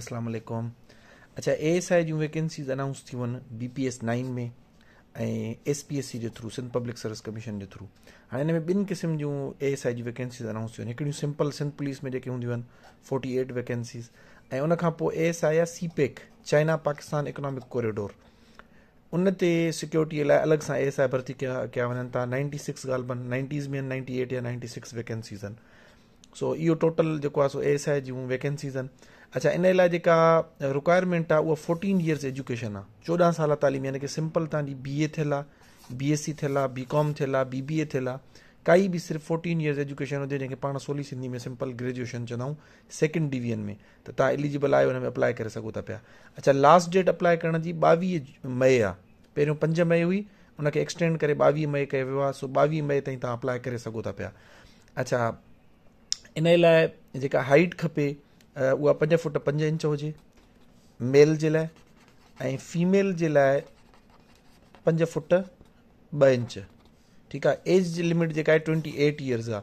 अस्सलाम वालेकुम अच्छा ए एस आई जूं वैकेंसीज़ अनाउंस थी आहिनि बी पी एस नाइन में ऐं एस पी एस सी जे थ्रू सिंध पब्लिक सर्विस कमीशन जे थ्रू हाणे हिन में ॿिनि क़िस्म जूं ए एस आई जूं वैकेंसीज़ अनाउंस थियूं आहिनि हिकिड़ियूं सिम्पल सिंध पुलिस में जेके हूंदियूं आहिनि फोटी एट वैकेंसीज़ ऐं उनखां पोइ एस आई आहे CPEC China Pakistan economic corridor उन ते सिक्योरिटीअ लाइ अलॻि सां एस आई भर्ती कया कया वञनि था नाइंटी सिक्स ॻाल्हि ॿुध नाइंटीज़ में आहिनि नाइंटी एट या नाइंटी सिक्स वेकेंसीस आहिनि सो इहो टोटल जेको आहे सो ए एस आई जूं वैकेंसीज़ आहिनि अच्छा इन लाइ जेका रिक्वायरमेंट आहे उहा फोर्टीन ईयर्स एजुकेशन आहे चोॾहं साल तालीम यानी की सिंपल तव्हांजी बी ए थियल आहे बी एस सी थियल आहे बी कॉम थियल आहे बी बी ए थियल आहे काई बि सिर्फ़ु फोर्टीन ईयर्स एजुकेशन हुजे जंहिंखे पाण सोली सिंधी में सिंपल ग्रेजुएशन चवंदा आहियूं सेकेंड डिवीजन में त तव्हां एलिजिबल आहियो हुन में अप्लाई करे सघो था पिया अच्छा लास्ट डेट अप्लाई करण जी ॿावीह मई आहे पहिरियों पंज मई हुई उनखे एक्सटेंड करे ॿावीह मई कयो वियो आहे सो ॿावीह मई ताईं तव्हां अप्लाई करे सघो था पिया अच्छा इन लाइ जेका हाइट खपे उहा पंज फुट पंज इंच हुजे मेल जे लाइ ऐं फीमेल जे लाइ पंज फुट ॿ इंच ठीकु आहे एज जी लिमिट जेका आहे ट्वैंटी एट ईयर्स आहे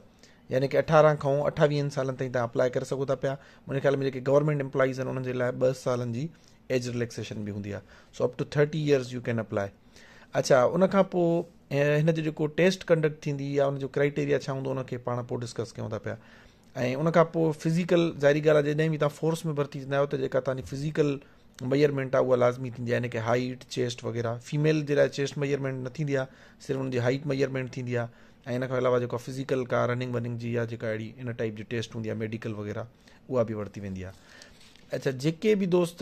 यानी की अठारह खां अठावीहनि सालनि ताईं तव्हां अप्लाए करे सघो था पिया मुंहिंजे ख़्याल में जेके गवर्नमेंट एम्पलॉइस आहिनि उन्हनि जे लाइ ॿ सालनि जी एज रिलेक्सेशन बि हूंदी आहे so up to thirty years you can apply अच्छा उनखां पोइ हिन जो जेको टेस्ट कंडक्ट थींदी आहे क्राइटेरिया छा हूंदो उनखे पाण पोइ डिस्कस कयूं था पिया ऐं उनखां पोइ फिज़िकल ज़ाहिरी ॻाल्हि आहे जॾहिं बि तव्हां फोर्स में भर्ती थींदा आहियो त जेका तव्हांजी फिज़िकल मयरमेंट आहे उहा लाज़मी थींदी आहे हिनखे हाइट चेस्ट वग़ैरह फीमेल जे लाइ चेस्ट मयरमेंट न थींदी आहे सिर्फ़ु हुनजी हाइट मयरमेंट थींदी आहे ऐं इन खां अलावा जेका फिज़िकल का रनिंग वनिंग जी या जेका अहिड़ी इन टाइप जी टेस्ट हूंदी आहे मेडिकल वग़ैरह उहा बि वरिती वेंदी आहे अच्छा जेके बि दोस्त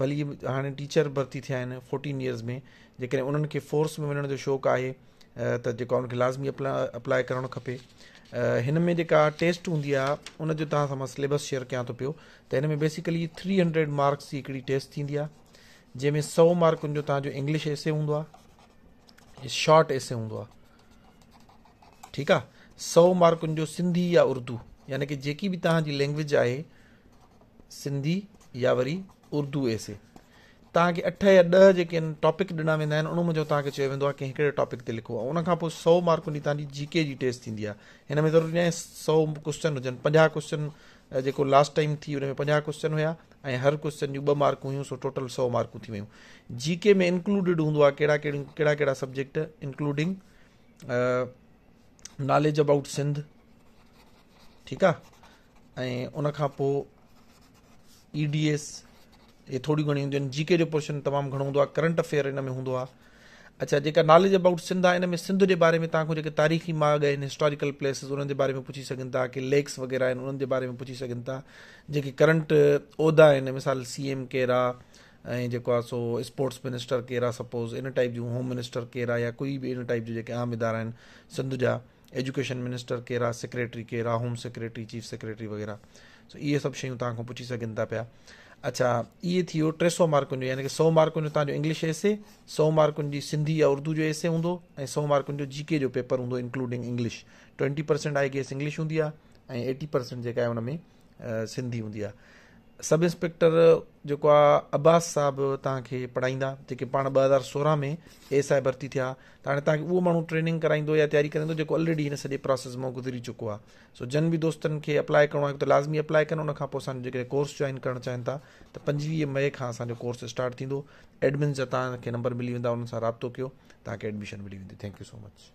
भली हाणे टीचर भर्ती थिया आहिनि फोर्टीन ईयर्स में जेकॾहिं उन्हनि खे फोर्स में वञण जो शौक़ु आहे त जेका उनखे लाज़मी अप्ला अप्लाए करणु खपे हिन में जेका टेस्ट हूंदी आहे उन जो तव्हां सां मां सिलेबस शेयर कयां थो पियो त हिन में बेसिकली थ्री हंड्रेड मार्क्स जी हिकिड़ी टेस्ट थींदी आहे जंहिंमें सौ मार्कुनि जो तव्हांजो इंग्लिश एसे हूंदो आहे शॉर्ट एसे हूंदो आहे ठीकु आहे सौ मार्कुनि जो सिंधी या उर्दू यानी की जेकी बि तव्हांजी लैंग्वेज आहे सिंधी या वरी उर्दू एसे तव्हांखे अठ या ॾह जेके आहिनि टॉपिक ॾिना वेंदा आहिनि उन मुंहिंजो तव्हांखे चयो वेंदो आहे की हिकिड़े टॉपिक ते लिखो आहे उनखां पोइ सौ मार्कुनि जी तव्हांजी जी के जी टेस्ट थींदी आहे हिन में ज़रूरी न आहे सौ क्वेश्चन हुजनि पंजाह क्वेश्चन जेको लास्ट टाइम थी हुन में पंजाह क्वेश्चन हुया ऐं हर क्वेश्चन जूं ॿ मार्कूं हुयूं सो टोटल सौ मार्कूं थी वियूं जी के में इंक्लूडिड हूंदो आहे कहिड़ा कहिड़ियूं कहिड़ा कहिड़ा subject including knowledge about Sindh ठीकु आहे ऐं उनखां पोइ ई डी एस इहे थोरियूं घणियूं हूंदियूं आहिनि जी के जो पोर्शन तमामु घणो हूंदो आहे करंट अफेयर इन में हूंदो आहे अच्छा जेका नॉलेज अबाउट सिंध आहे इन में सिंध जे बारे में तव्हांखां जेके तारीख़ी माग आहिनि हिस्टोरिकल प्लेसिस उन्हनि जे बारे में पुछी सघनि था की लेक्स वग़ैरह आहिनि उन्हनि जे बारे में पुछी सघनि था जेके करंट उहिदा आहिनि मिसाल सी एम केरु आहे ऐं जेको आहे सो स्पोर्ट्स मिनिस्टर केरु आहे सपोस इन टाइप जो होम मिनिस्टर केरु आहे या कोई बि इन टाइप जा जेके इदारा आहिनि सिंध जा एजुकेशन मिनिस्टर केरु आहे सेक्रेटरी केरु आहे होम सेक्रेटरी चीफ सेक्रेटरी वग़ैरह इहे सभु शयूं तव्हांखां पुछी सघनि था पिया अच्छा इहे थी वियो टे सौ मार्कुनि जो यानी की सौ मार्कुनि जो तव्हांजो इंग्लिश एसे सौ मार्कुनि जी सिंधी या उर्दू जो एसे हूंदो ऐं सौ मार्कुनि जो जी के जो पेपर हूंदो including English twenty percent I guess English हूंदी आहे ऐं एटी परसेंट जेका आहे हुन में सिंधी हूंदी आहे सब इंस्पेक्टर जेको आहे अब्बास साहिबु तव्हांखे पढ़ाईंदा जेके पाण ॿ हज़ार सोरहं में एस आई भर्ती थिया त हाणे तव्हांखे उहो माण्हू ट्रेनिंग कराईंदो या तयारी कराईंदो जेको ऑलरेडी हिन सॼे प्रोसेस मां गुज़री चुको आहे सो जन बि दोस्तनि खे अप्लाए करिणो आहे त लाज़मी अप्लाए कनि उनखां पोइ असां जेकॾहिं कोर्स जॉइन करणु चाहिनि था त पंजवीह मई खां असांजो कोर्स स्टार्ट थींदो एडमिन्स जा तव्हांखे नंबर मिली वेंदा हुन सां राबितो कयो तव्हांखे एडमिशन मिली वेंदी थैंक्यू सो मच